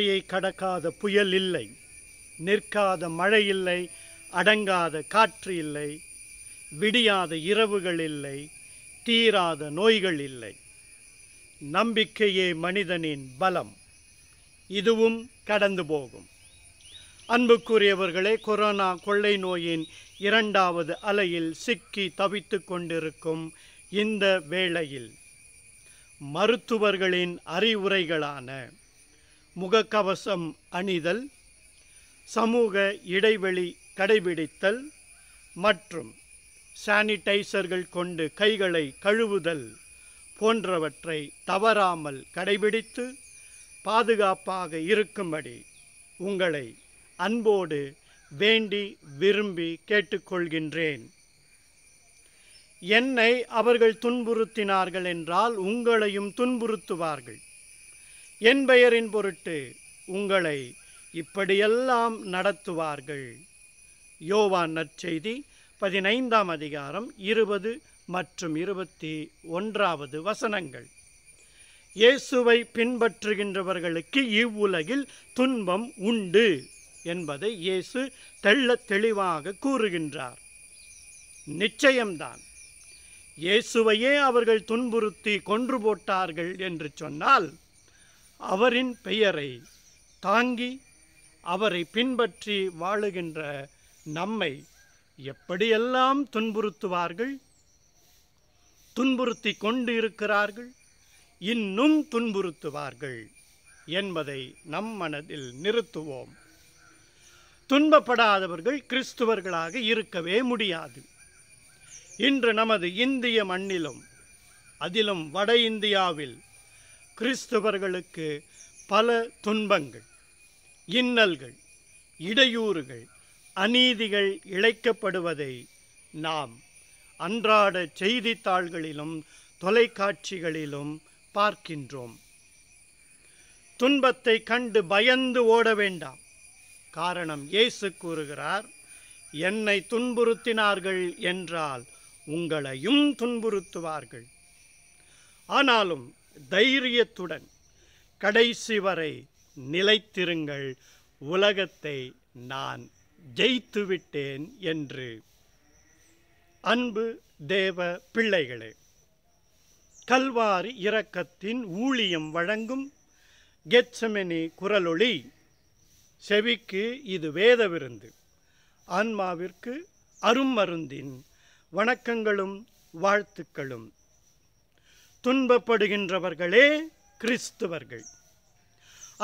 கரையை கடக்காத புயல் இல்லை நிற்காத மழை இல்லை அடங்காத காற்று இல்லை விடியாத இரவுகள் இல்லை தீராத நோய்கள் இல்லை நம்பிக்கையே மனிதனின் பலம் இதுவும் கடந்து போகும் அன்புக்குரியவர்களே கொரோனா கொள்ளை நோயின் இரண்டாவது அலையில் சிக்கி தவித்து கொண்டிருக்கும் இந்த வேளையில் மருத்துவர்களின் அறிவுரைகளான முகக்கவசம் அணிதல் சமூக இடைவெளி கடைபிடித்தல் மற்றும் சானிடைசர்கள் கொண்டு கைகளை கழுவுதல் போன்றவற்றை தவறாமல் கடைபிடித்து பாதுகாப்பாக இருக்கும்படி உங்களை அன்போடு வேண்டி விரும்பி கேட்டுக்கொள்கின்றேன் என்னை அவர்கள் துன்புறுத்தினார்கள் என்றால் உங்களையும் துன்புறுத்துவார்கள் என் பெயரின் பொருட்டு உங்களை இப்படியெல்லாம் நடத்துவார்கள் யோவான் நற்செய்தி பதினைந்தாம் அதிகாரம் இருபது மற்றும் இருபத்தி ஒன்றாவது வசனங்கள் இயேசுவை பின்பற்றுகின்றவர்களுக்கு இவ்வுலகில் துன்பம் உண்டு என்பதை இயேசு தெள்ள தெளிவாக கூறுகின்றார் நிச்சயம்தான் இயேசுவையே அவர்கள் துன்புறுத்தி கொன்று போட்டார்கள் என்று சொன்னால் அவரின் பெயரை தாங்கி அவரை பின்பற்றி வாழுகின்ற நம்மை எப்படியெல்லாம் துன்புறுத்துவார்கள் துன்புறுத்தி கொண்டு இருக்கிறார்கள் இன்னும் துன்புறுத்துவார்கள் என்பதை நம் மனதில் நிறுத்துவோம் துன்பப்படாதவர்கள் கிறிஸ்துவர்களாக இருக்கவே முடியாது இன்று நமது இந்திய மண்ணிலும் அதிலும் வட இந்தியாவில் கிறிஸ்தவர்களுக்கு பல துன்பங்கள் இன்னல்கள் இடையூறுகள் அநீதிகள் இழைக்கப்படுவதை நாம் அன்றாட செய்தித்தாள்களிலும் தொலைக்காட்சிகளிலும் பார்க்கின்றோம் துன்பத்தை கண்டு பயந்து ஓட வேண்டாம் காரணம் இயேசு கூறுகிறார் என்னை துன்புறுத்தினார்கள் என்றால் உங்களையும் துன்புறுத்துவார்கள் ஆனாலும் தைரியத்துடன் கடைசி வரை நிலைத்திருங்கள் உலகத்தை நான் ஜெயித்துவிட்டேன் என்று அன்பு தேவ பிள்ளைகளே கல்வாரி இரக்கத்தின் ஊழியம் வழங்கும் கெச்சமெனி குரலொளி செவிக்கு இது வேத விருந்து ஆன்மாவிற்கு மருந்தின் வணக்கங்களும் வாழ்த்துக்களும் துன்பப்படுகின்றவர்களே கிறிஸ்துவர்கள்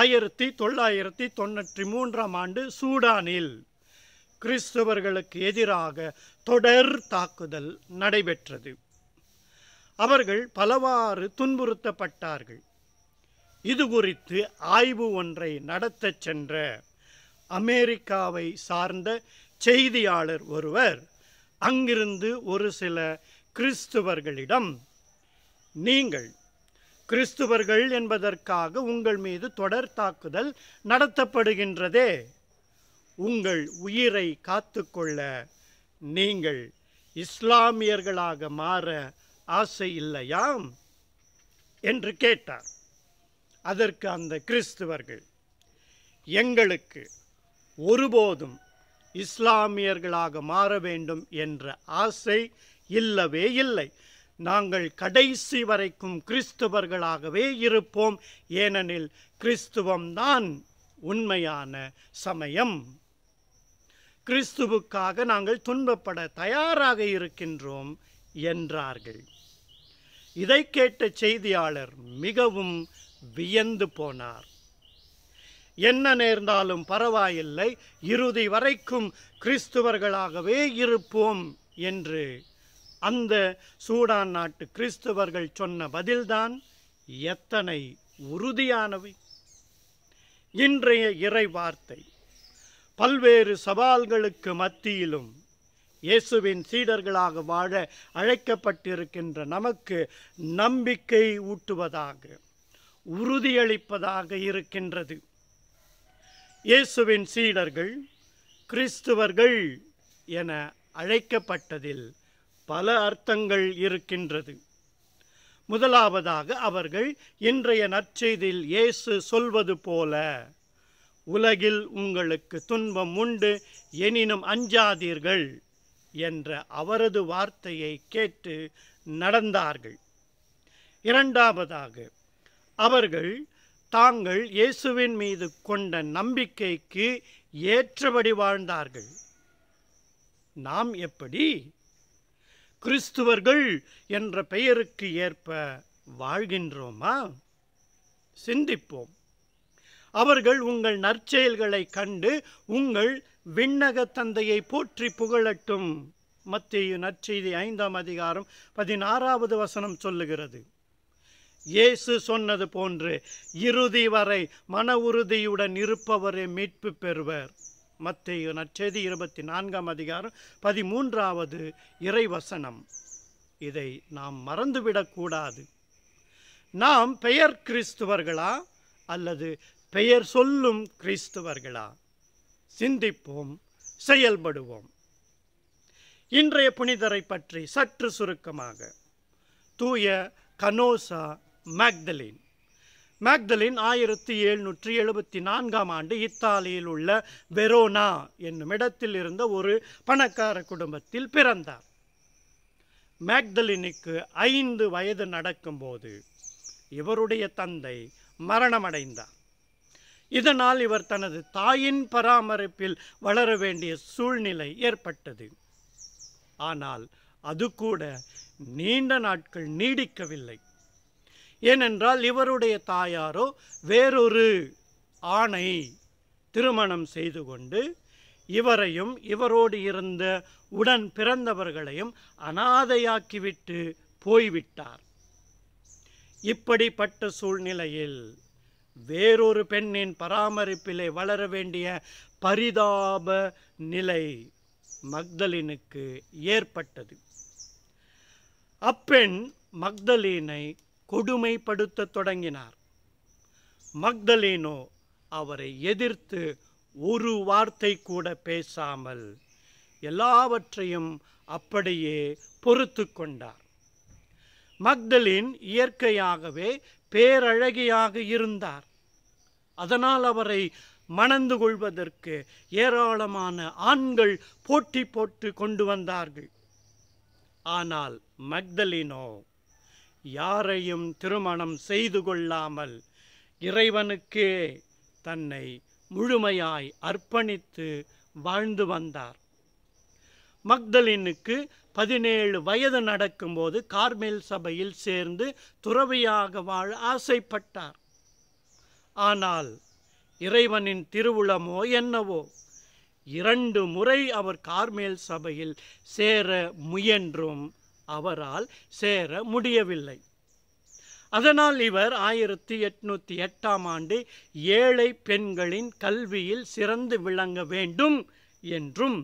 ஆயிரத்தி தொள்ளாயிரத்தி தொண்ணூற்றி மூன்றாம் ஆண்டு சூடானில் கிறிஸ்துவர்களுக்கு எதிராக தொடர் தாக்குதல் நடைபெற்றது அவர்கள் பலவாறு துன்புறுத்தப்பட்டார்கள் இது குறித்து ஆய்வு ஒன்றை நடத்தச் சென்ற அமெரிக்காவை சார்ந்த செய்தியாளர் ஒருவர் அங்கிருந்து ஒரு சில கிறிஸ்துவர்களிடம் நீங்கள் கிறிஸ்துவர்கள் என்பதற்காக உங்கள் மீது தொடர் தாக்குதல் நடத்தப்படுகின்றதே உங்கள் உயிரை காத்துக்கொள்ள நீங்கள் இஸ்லாமியர்களாக மாற ஆசை இல்லையாம் என்று கேட்டார் அதற்கு அந்த கிறிஸ்துவர்கள் எங்களுக்கு ஒருபோதும் இஸ்லாமியர்களாக மாற வேண்டும் என்ற ஆசை இல்லவே இல்லை நாங்கள் கடைசி வரைக்கும் கிறிஸ்துவர்களாகவே இருப்போம் ஏனெனில் கிறிஸ்துவம்தான் உண்மையான சமயம் கிறிஸ்துவுக்காக நாங்கள் துன்பப்பட தயாராக இருக்கின்றோம் என்றார்கள் இதை கேட்ட செய்தியாளர் மிகவும் வியந்து போனார் என்ன நேர்ந்தாலும் பரவாயில்லை இறுதி வரைக்கும் கிறிஸ்துவர்களாகவே இருப்போம் என்று அந்த சூடான் நாட்டு கிறிஸ்தவர்கள் சொன்ன பதில்தான் எத்தனை உறுதியானவை இன்றைய இறை வார்த்தை பல்வேறு சவால்களுக்கு மத்தியிலும் இயேசுவின் சீடர்களாக வாழ அழைக்கப்பட்டிருக்கின்ற நமக்கு நம்பிக்கை ஊட்டுவதாக உறுதியளிப்பதாக இருக்கின்றது இயேசுவின் சீடர்கள் கிறிஸ்துவர்கள் என அழைக்கப்பட்டதில் பல அர்த்தங்கள் இருக்கின்றது முதலாவதாக அவர்கள் இன்றைய நற்செய்தியில் இயேசு சொல்வது போல உலகில் உங்களுக்கு துன்பம் உண்டு எனினும் அஞ்சாதீர்கள் என்ற அவரது வார்த்தையை கேட்டு நடந்தார்கள் இரண்டாவதாக அவர்கள் தாங்கள் இயேசுவின் மீது கொண்ட நம்பிக்கைக்கு ஏற்றபடி வாழ்ந்தார்கள் நாம் எப்படி கிறிஸ்துவர்கள் என்ற பெயருக்கு ஏற்ப வாழ்கின்றோமா சிந்திப்போம் அவர்கள் உங்கள் நற்செயல்களை கண்டு உங்கள் விண்ணக தந்தையை போற்றி புகழட்டும் மத்திய நற்செய்தி ஐந்தாம் அதிகாரம் பதினாறாவது வசனம் சொல்லுகிறது இயேசு சொன்னது போன்று இறுதி வரை மன உறுதியுடன் இருப்பவரே மீட்பு பெறுவர் மத்திய நற்செய்தி இருபத்தி நான்காம் அதிகாரம் பதிமூன்றாவது இறைவசனம் இதை நாம் மறந்துவிடக்கூடாது நாம் பெயர் கிறிஸ்துவர்களா அல்லது பெயர் சொல்லும் கிறிஸ்துவர்களா சிந்திப்போம் செயல்படுவோம் இன்றைய புனிதரை பற்றி சற்று சுருக்கமாக தூய கனோசா மேக்தலின் மேக்தலின் ஆயிரத்தி எழுநூற்றி எழுபத்தி நான்காம் ஆண்டு இத்தாலியில் உள்ள வெரோனா என்னும் இடத்தில் இருந்த ஒரு பணக்கார குடும்பத்தில் பிறந்தார் மேக்தலினுக்கு ஐந்து வயது நடக்கும்போது இவருடைய தந்தை மரணமடைந்தார் இதனால் இவர் தனது தாயின் பராமரிப்பில் வளர வேண்டிய சூழ்நிலை ஏற்பட்டது ஆனால் அது கூட நீண்ட நாட்கள் நீடிக்கவில்லை ஏனென்றால் இவருடைய தாயாரோ வேறொரு ஆணை திருமணம் செய்து கொண்டு இவரையும் இவரோடு இருந்த உடன் பிறந்தவர்களையும் அனாதையாக்கிவிட்டு போய்விட்டார் இப்படிப்பட்ட சூழ்நிலையில் வேறொரு பெண்ணின் பராமரிப்பிலே வளர வேண்டிய பரிதாப நிலை மக்தலினுக்கு ஏற்பட்டது அப்பெண் மக்தலீனை கொடுமைப்படுத்த தொடங்கினார் மக்தலேனோ அவரை எதிர்த்து ஒரு வார்த்தை கூட பேசாமல் எல்லாவற்றையும் அப்படியே பொறுத்து கொண்டார் மக்தலின் இயற்கையாகவே பேரழகியாக இருந்தார் அதனால் அவரை மணந்து கொள்வதற்கு ஏராளமான ஆண்கள் போட்டி போட்டு கொண்டு வந்தார்கள் ஆனால் மக்தலினோ யாரையும் திருமணம் செய்து கொள்ளாமல் இறைவனுக்கே தன்னை முழுமையாய் அர்ப்பணித்து வாழ்ந்து வந்தார் மக்தலினுக்கு பதினேழு வயது நடக்கும்போது கார்மேல் சபையில் சேர்ந்து துறவியாக வாழ ஆசைப்பட்டார் ஆனால் இறைவனின் திருவுளமோ என்னவோ இரண்டு முறை அவர் கார்மேல் சபையில் சேர முயன்றும் அவரால் சேர முடியவில்லை அதனால் இவர் ஆயிரத்தி எட்நூற்றி எட்டாம் ஆண்டு ஏழை பெண்களின் கல்வியில் சிறந்து விளங்க வேண்டும் என்றும்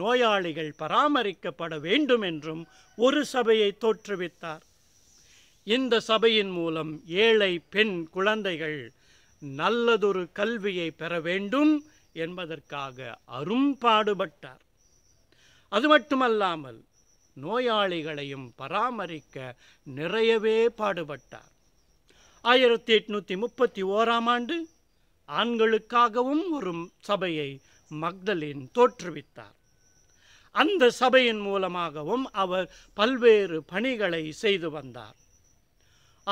நோயாளிகள் பராமரிக்கப்பட வேண்டும் என்றும் ஒரு சபையை தோற்றுவித்தார் இந்த சபையின் மூலம் ஏழை பெண் குழந்தைகள் நல்லதொரு கல்வியை பெற வேண்டும் என்பதற்காக அரும்பாடுபட்டார் அது மட்டுமல்லாமல் நோயாளிகளையும் பராமரிக்க நிறையவே பாடுபட்டார் ஆயிரத்தி எட்நூத்தி முப்பத்தி ஓராம் ஆண்டு ஆண்களுக்காகவும் ஒரு சபையை மக்தலின் தோற்றுவித்தார் அந்த சபையின் மூலமாகவும் அவர் பல்வேறு பணிகளை செய்து வந்தார்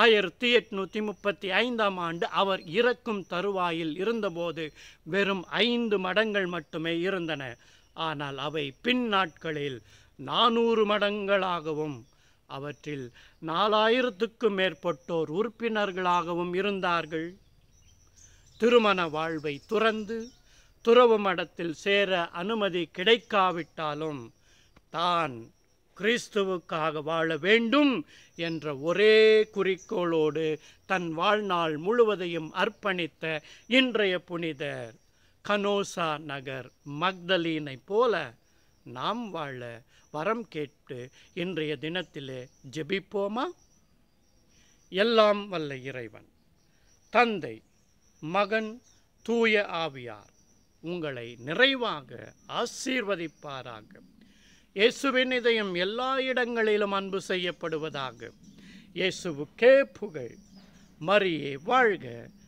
ஆயிரத்தி எட்நூத்தி முப்பத்தி ஐந்தாம் ஆண்டு அவர் இறக்கும் தருவாயில் இருந்தபோது வெறும் ஐந்து மடங்கள் மட்டுமே இருந்தன ஆனால் அவை பின் நாட்களில் நானூறு மடங்களாகவும் அவற்றில் நாலாயிரத்துக்கும் மேற்பட்டோர் உறுப்பினர்களாகவும் இருந்தார்கள் திருமண வாழ்வை துறந்து துறவு மடத்தில் சேர அனுமதி கிடைக்காவிட்டாலும் தான் கிறிஸ்துவுக்காக வாழ வேண்டும் என்ற ஒரே குறிக்கோளோடு தன் வாழ்நாள் முழுவதையும் அர்ப்பணித்த இன்றைய புனிதர் கனோசா நகர் மக்தலீனை போல நாம் வாழ வரம் கேட்டு இன்றைய தினத்திலே ஜெபிப்போமா எல்லாம் வல்ல இறைவன் தந்தை மகன் தூய ஆவியார் உங்களை நிறைவாக ஆசீர்வதிப்பாராக இயேசுவின் இதயம் எல்லா இடங்களிலும் அன்பு செய்யப்படுவதாக இயேசுவுக்கே புகழ் மரியே வாழ்க